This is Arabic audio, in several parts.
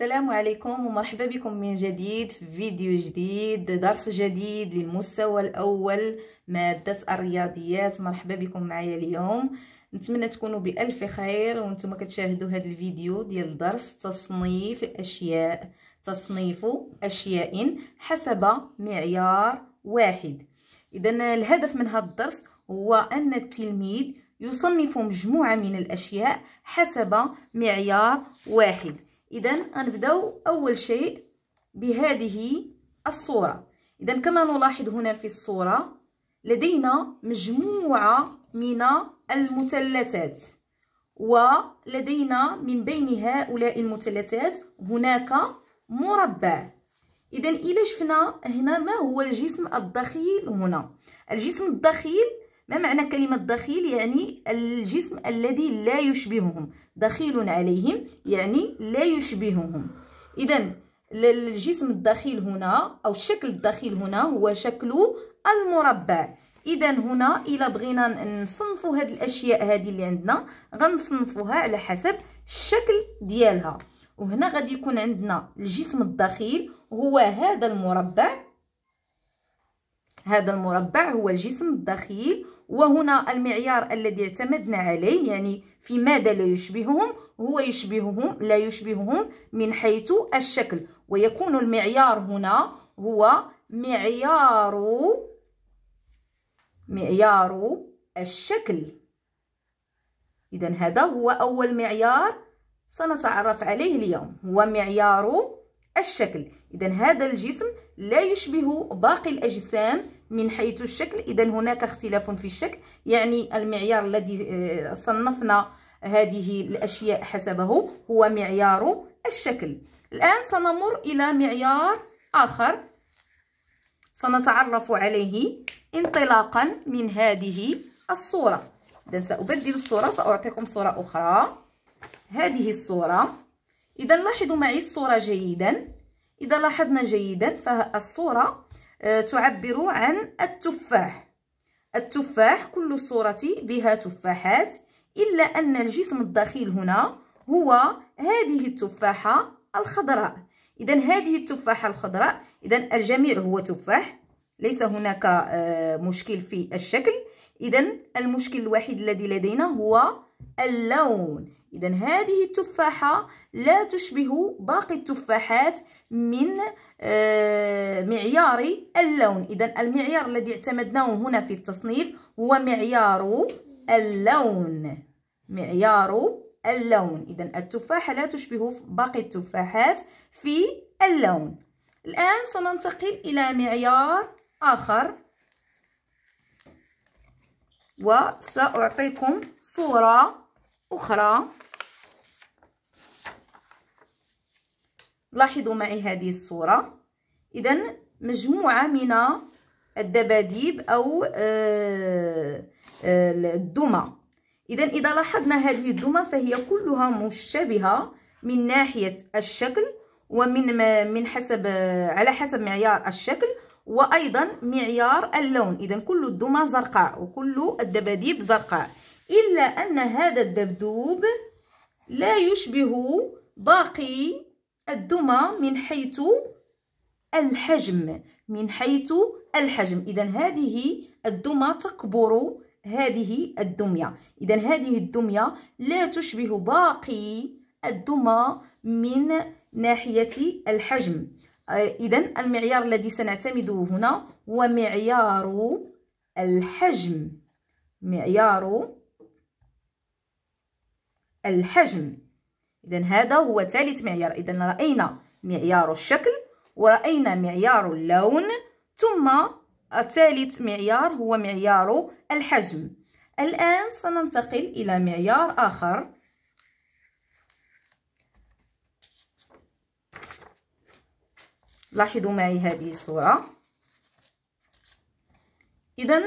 السلام عليكم ومرحبا بكم من جديد في فيديو جديد درس جديد للمستوى الأول مادة الرياضيات مرحبا بكم معايا اليوم نتمنى تكونوا بألف خير وانتم كتشاهدوا هذا الفيديو ديال درس تصنيف الأشياء تصنيف أشياء حسب معيار واحد إذا الهدف من هذا الدرس هو أن التلميذ يصنف مجموعة من الأشياء حسب معيار واحد اذا غنبداو اول شيء بهذه الصوره اذا كما نلاحظ هنا في الصوره لدينا مجموعه من المثلثات ولدينا من بين هؤلاء المثلثات هناك مربع اذا الى شفنا هنا ما هو الجسم الدخيل هنا الجسم الدخيل ما معنى كلمة دخيل يعني الجسم الذي لا يشبههم دخيل عليهم يعني لا يشبههم إذا الجسم الدخيل هنا أو الشكل الدخيل هنا هو شكل المربع إذا هنا إلا بغينا نصنفوا هاد الأشياء هذه اللي عندنا غنصنفوها على حسب الشكل ديالها وهنا غادي يكون عندنا الجسم الدخيل هو هذا المربع هذا المربع هو الجسم الدخيل وهنا المعيار الذي اعتمدنا عليه يعني في ماذا لا يشبههم هو يشبههم لا يشبههم من حيث الشكل ويكون المعيار هنا هو معيار معيار الشكل إذا هذا هو أول معيار سنتعرف عليه اليوم هو معيار الشكل إذا هذا الجسم لا يشبه باقي الأجسام من حيث الشكل إذا هناك اختلاف في الشكل يعني المعيار الذي آه، صنفنا هذه الأشياء حسبه هو معيار الشكل الآن سنمر إلى معيار آخر سنتعرف عليه انطلاقا من هذه الصورة إذا سأبدل الصورة سأعطيكم صورة أخرى هذه الصورة إذا لاحظوا معي الصورة جيدا إذا لاحظنا جيدا فالصورة آه، تعبر عن التفاح التفاح كل صورة بها تفاحات إلا أن الجسم الداخل هنا هو هذه التفاحة الخضراء إذا هذه التفاحة الخضراء إذا الجميع هو تفاح ليس هناك آه، مشكل في الشكل إذا المشكل الوحيد الذي لدينا هو اللون إذا هذه التفاحة لا تشبه باقي التفاحات من آه، معيار اللون إذا المعيار الذي اعتمدناه هنا في التصنيف هو معيار اللون معيار اللون إذا التفاحة لا تشبه باقي التفاحات في اللون الآن سننتقل إلى معيار آخر وسأعطيكم صورة أخرى لاحظوا معي هذه الصورة إذا مجموعة من الدباديب أو آه، آه، الدمى إذا إذا لاحظنا هذه الدمى فهي كلها مشابهة من ناحية الشكل ومن من حسب على حسب معيار الشكل وأيضا معيار اللون إذا كل الدمى زرقاء وكل الدباديب زرقاء إلا أن هذا الدبدوب لا يشبه باقي الدمى من حيث الحجم من حيث الحجم إذا هذه الدمى تكبر هذه الدمية إذا هذه الدمية لا تشبه باقي الدمى من ناحية الحجم إذا المعيار الذي سنعتمده هنا هو معيار الحجم معيار الحجم إذا هذا هو ثالث معيار إذا رأينا معيار الشكل ورأينا معيار اللون ثم الثالث معيار هو معيار الحجم الآن سننتقل إلى معيار آخر لاحظوا معي هذه الصورة إذا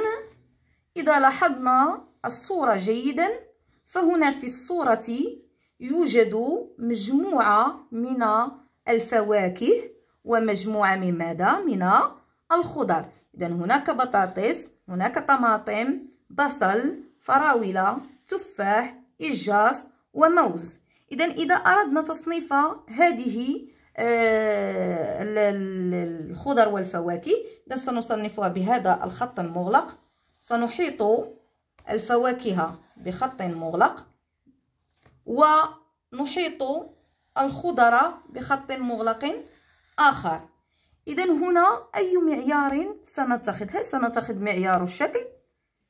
إذا لاحظنا الصورة جيدا فهنا في الصورة يوجد مجموعة من الفواكه ومجموعة من ماذا؟ من الخضر إذا هناك بطاطس هناك طماطم بصل فراولة تفاح إجاز وموز إذا إذا أردنا تصنيف هذه آه، الخضر والفواكه إذا سنصنفها بهذا الخط المغلق سنحيط الفواكه بخط مغلق ونحيط الخضر بخط مغلق آخر إذا هنا أي معيار سنتخذ هل سنتخذ معيار الشكل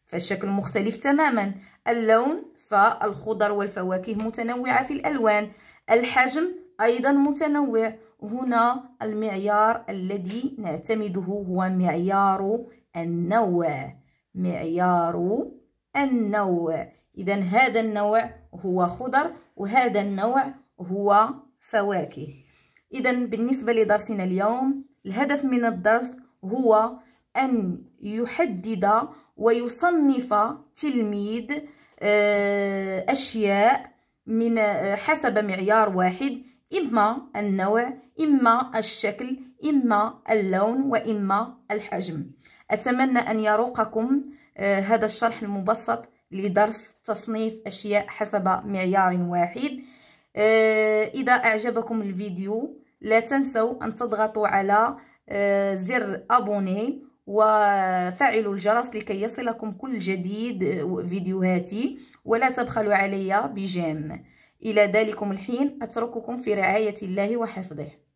فالشكل مختلف تماما اللون فالخضر والفواكه متنوعة في الألوان الحجم أيضا متنوع هنا المعيار الذي نعتمده هو معيار النوع معيار النوع إذا هذا النوع هو خضر وهذا النوع هو فواكه إذا بالنسبة لدرسنا اليوم الهدف من الدرس هو أن يحدد ويصنف تلميذ آه، أشياء من آه، حسب معيار واحد إما النوع إما الشكل إما اللون وإما الحجم أتمنى أن يروقكم آه، هذا الشرح المبسط لدرس تصنيف أشياء حسب معيار واحد آه، إذا أعجبكم الفيديو لا تنسوا أن تضغطوا على آه، زر أبوني وفعلوا الجرس لكي يصلكم كل جديد فيديوهاتي ولا تبخلوا علي بجام إلى ذلكم الحين أترككم في رعاية الله وحفظه